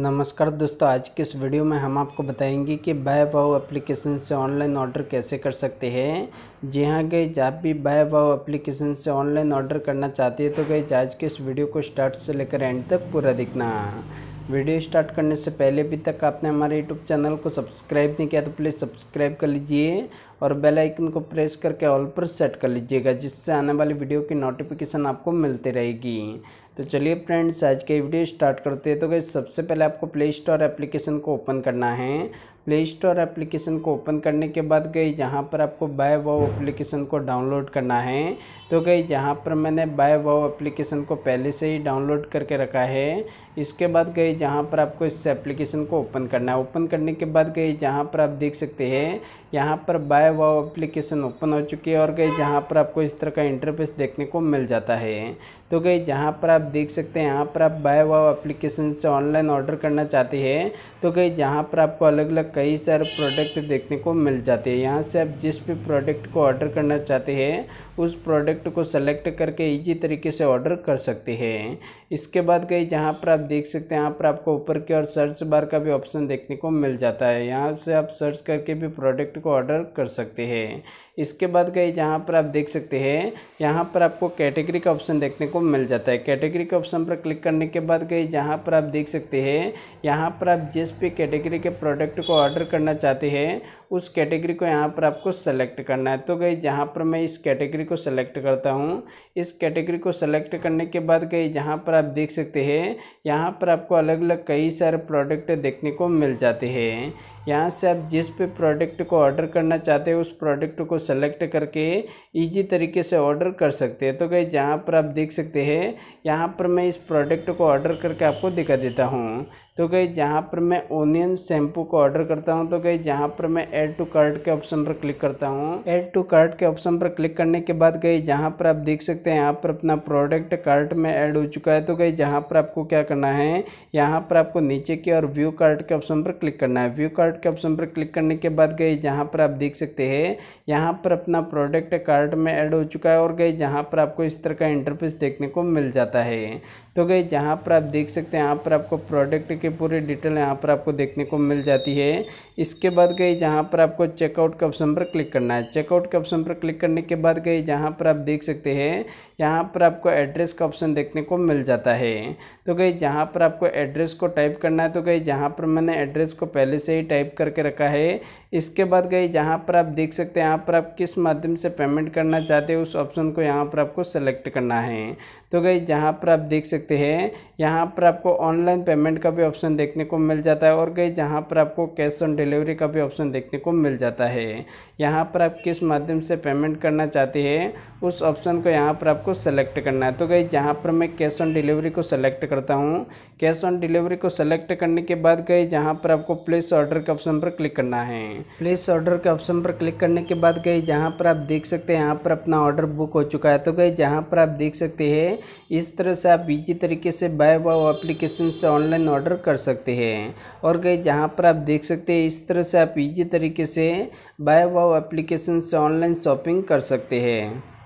नमस्कार दोस्तों आज के इस वीडियो में हम आपको बताएंगे कि बाय वाओ एप्लीकेशन से ऑनलाइन ऑर्डर कैसे कर सकते हैं जी हाँ गई आप भी बाय वाओ एप्लीकेशन से ऑनलाइन ऑर्डर करना चाहते हैं तो गई आज के इस वीडियो को स्टार्ट से लेकर एंड तक पूरा देखना वीडियो स्टार्ट करने से पहले अभी तक आपने हमारे यूट्यूब चैनल को सब्सक्राइब नहीं किया तो प्लीज़ सब्सक्राइब कर लीजिए और बेल आइकन को प्रेस करके ऑल पर सेट कर लीजिएगा जिससे आने वाली वीडियो की नोटिफिकेशन आपको मिलती रहेगी तो चलिए फ्रेंड्स आज के वीडियो स्टार्ट करते हैं तो गई सबसे पहले आपको प्ले स्टोर एप्लीकेशन को ओपन करना है प्ले स्टोर एप्लीकेशन को ओपन करने के बाद गई जहाँ पर आपको बाय वाओ एप्लीकेशन को डाउनलोड करना है तो गई जहाँ पर मैंने बाय वाओ एप्लीकेशन को पहले से ही डाउनलोड करके रखा है इसके बाद गई जहाँ पर आपको इस एप्लीकेशन को ओपन करना है ओपन करने के बाद गई जहाँ पर आप देख सकते हैं यहाँ पर बाय वाओ एप्लीकेशन ओपन हो चुकी है और गई जहाँ पर आपको इस तरह का इंटरफेस देखने को मिल जाता है तो गई जहाँ पर आप देख सकते हैं यहाँ पर आप बाय वाव एप्लीकेशन से ऑनलाइन ऑर्डर करना चाहते हैं तो कहीं यहाँ पर आपको अलग अलग कई सारे प्रोडक्ट देखने को मिल जाते हैं यहाँ से आप जिस भी प्रोडक्ट को ऑर्डर करना चाहते हैं उस प्रोडक्ट को सेलेक्ट करके ईजी तरीके से ऑर्डर कर सकते हैं इसके बाद कहीं जहाँ पर आप देख सकते हैं यहाँ पर आपको ऊपर की और सर्च बार का भी ऑप्शन देखने को मिल जाता है यहाँ से आप सर्च करके भी प्रोडक्ट को ऑर्डर कर सकते हैं इसके बाद कहीं जहाँ पर आप देख सकते हैं यहाँ पर आपको कैटेगरी का ऑप्शन देखने को मिल जाता है कैटेगरी कैटेगरी के ऑप्शन पर क्लिक करने के बाद गए जहाँ पर आप देख सकते हैं यहाँ पर आप जिस भी कैटेगरी के प्रोडक्ट को ऑर्डर करना चाहते हैं उस कैटेगरी को यहाँ पर आपको सेलेक्ट करना है तो गई जहाँ पर मैं इस कैटेगरी को सेलेक्ट करता हूँ इस कैटेगरी को सेलेक्ट करने के बाद गए जहाँ पर आप देख सकते हैं यहाँ पर आपको अलग अलग कई सारे प्रोडक्ट देखने को मिल जाते हैं यहाँ से आप जिस भी प्रोडक्ट को ऑर्डर करना चाहते हैं उस प्रोडक्ट को सेलेक्ट करके ईजी तरीके से ऑर्डर कर सकते हैं तो गई जहाँ पर आप देख सकते हैं यहाँ यहाँ पर मैं इस प्रोडक्ट को ऑर्डर करके आपको दिखा देता हूँ तो गई जहाँ पर मैं ओनियन शैम्पू को ऑर्डर करता हूँ तो गई जहाँ पर मैं ऐड टू कार्ट के ऑप्शन पर क्लिक करता हूँ ऐड टू कार्ट के ऑप्शन पर क्लिक करने के बाद गई जहाँ पर आप देख सकते हैं यहाँ पर अपना प्रोडक्ट कार्ट में ऐड हो चुका है तो गई जहाँ पर आपको क्या करना है यहाँ पर आपको नीचे की और व्यू कार्ट के ऑप्शन पर क्लिक करना है व्यू कार्ट के ऑप्शन पर क्लिक करने के बाद गई जहाँ पर आप देख सकते हैं यहाँ पर अपना प्रोडक्ट कार्ट में ऐड हो चुका है और गई जहाँ पर आपको इस तरह का इंटरफेस देखने को मिल जाता है है तो गई जहाँ पर आप देख सकते हैं यहाँ पर आपको प्रोडक्ट की पूरी डिटेल यहाँ पर आपको देखने को मिल जाती है इसके बाद गई जहाँ पर आपको चेकआउट के ऑप्शन पर क्लिक करना है चेकआउट के ऑप्शन पर क्लिक करने के बाद गई जहाँ पर आप देख सकते हैं यहाँ पर आपको एड्रेस का ऑप्शन देखने को मिल जाता है तो गई जहाँ पर आपको एड्रेस को टाइप करना है तो गई जहाँ पर मैंने एड्रेस को पहले से ही टाइप करके रखा है इसके बाद गई जहाँ पर आप देख सकते हैं यहाँ पर आप किस माध्यम से पेमेंट करना चाहते हैं उस ऑप्शन को यहाँ पर आपको सेलेक्ट करना है तो गई जहाँ पर आप देख सकते हैं यहाँ पर आपको ऑनलाइन पेमेंट का भी ऑप्शन देखने को मिल जाता है और गई जहाँ पर आपको कैश ऑन डिलीवरी का भी ऑप्शन देखने को मिल जाता है यहाँ पर आप किस माध्यम से पेमेंट करना चाहते हैं उस ऑप्शन को यहाँ पर आपको सेलेक्ट करना है तो गई जहाँ पर मैं कैश ऑन डिलीवरी को सेलेक्ट करता हूँ कैश ऑन डिलीवरी को सेलेक्ट करने के बाद गई जहाँ पर आपको प्लेस ऑर्डर के ऑप्शन पर क्लिक करना है प्लेस ऑर्डर के ऑप्शन पर क्लिक करने के बाद गई जहाँ पर आप देख सकते हैं यहाँ पर अपना ऑर्डर बुक हो चुका है तो गई जहाँ पर आप देख सकते हैं इस तरह तरह से आप इजी तरीके से बाय वाओ एप्लीकेशन से ऑनलाइन ऑर्डर कर सकते हैं और गई जहाँ पर आप देख सकते हैं इस तरह से आप इजी तरीके से बाय वाओ एप्लीकेशन से ऑनलाइन शॉपिंग कर सकते हैं